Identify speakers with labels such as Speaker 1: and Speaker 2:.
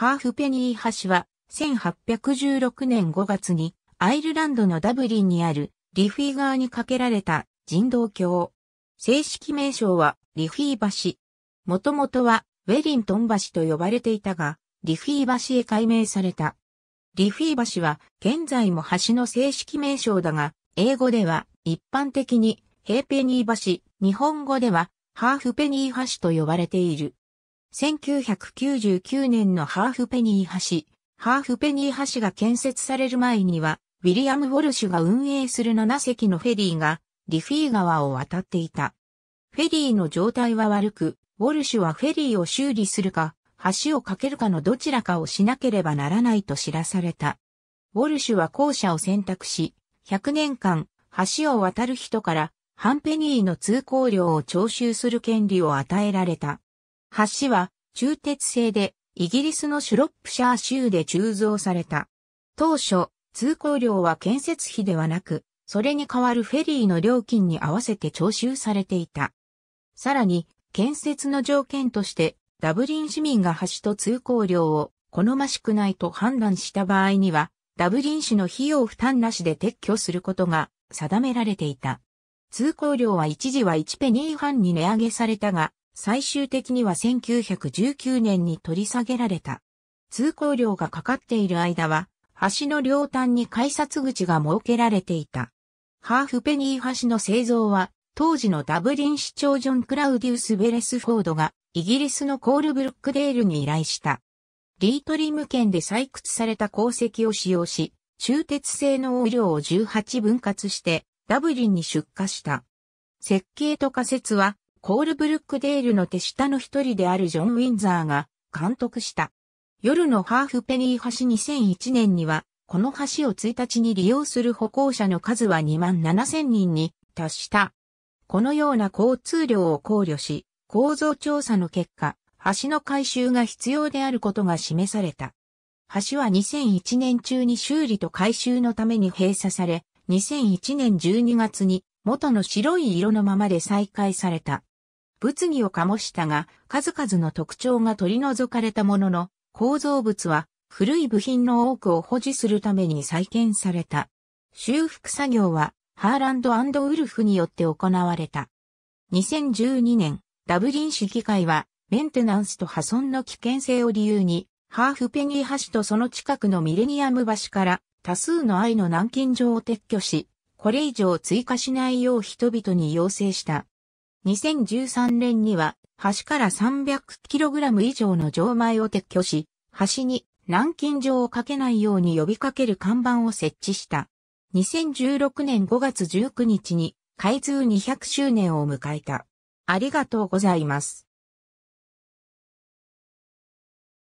Speaker 1: ハーフペニー橋は、1816年5月に、アイルランドのダブリンにある、リフィー川に架けられた人道橋。正式名称は、リフィー橋。もともとは、ウェリントン橋と呼ばれていたが、リフィー橋へ改名された。リフィー橋は、現在も橋の正式名称だが、英語では、一般的に、ヘーペニー橋、日本語では、ハーフペニー橋と呼ばれている。1999年のハーフペニー橋、ハーフペニー橋が建設される前には、ウィリアム・ウォルシュが運営する7隻のフェリーが、リフィー川を渡っていた。フェリーの状態は悪く、ウォルシュはフェリーを修理するか、橋を架けるかのどちらかをしなければならないと知らされた。ウォルシュは後者を選択し、100年間、橋を渡る人から、ハンペニーの通行料を徴収する権利を与えられた。橋は中鉄製でイギリスのシュロップシャー州で鋳造された。当初、通行料は建設費ではなく、それに代わるフェリーの料金に合わせて徴収されていた。さらに、建設の条件として、ダブリン市民が橋と通行料を好ましくないと判断した場合には、ダブリン市の費用負担なしで撤去することが定められていた。通行料は一時は1ペニー半に値上げされたが、最終的には1919年に取り下げられた。通行料がかかっている間は、橋の両端に改札口が設けられていた。ハーフペニー橋の製造は、当時のダブリン市長ジョン・クラウディウス・ベレスフォードが、イギリスのコールブルックデールに依頼した。リートリム県で採掘された鉱石を使用し、中鉄製のオ量を18分割して、ダブリンに出荷した。設計と仮説は、コールブルックデールの手下の一人であるジョン・ウィンザーが監督した。夜のハーフペニー橋2001年には、この橋を1日に利用する歩行者の数は2万7000人に達した。このような交通量を考慮し、構造調査の結果、橋の改修が必要であることが示された。橋は2001年中に修理と改修のために閉鎖され、2001年12月に元の白い色のままで再開された。物議を醸したが、数々の特徴が取り除かれたものの、構造物は古い部品の多くを保持するために再建された。修復作業はハーランドウルフによって行われた。2012年、ダブリン市議会はメンテナンスと破損の危険性を理由に、ハーフペニー橋とその近くのミレニアム橋から多数の愛の南京城を撤去し、これ以上追加しないよう人々に要請した。2013年には、橋から 300kg 以上の錠前を撤去し、橋に南京錠をかけないように呼びかける看板を設置した。2016年5月19日に開通200周年を迎えた。ありがとうございます。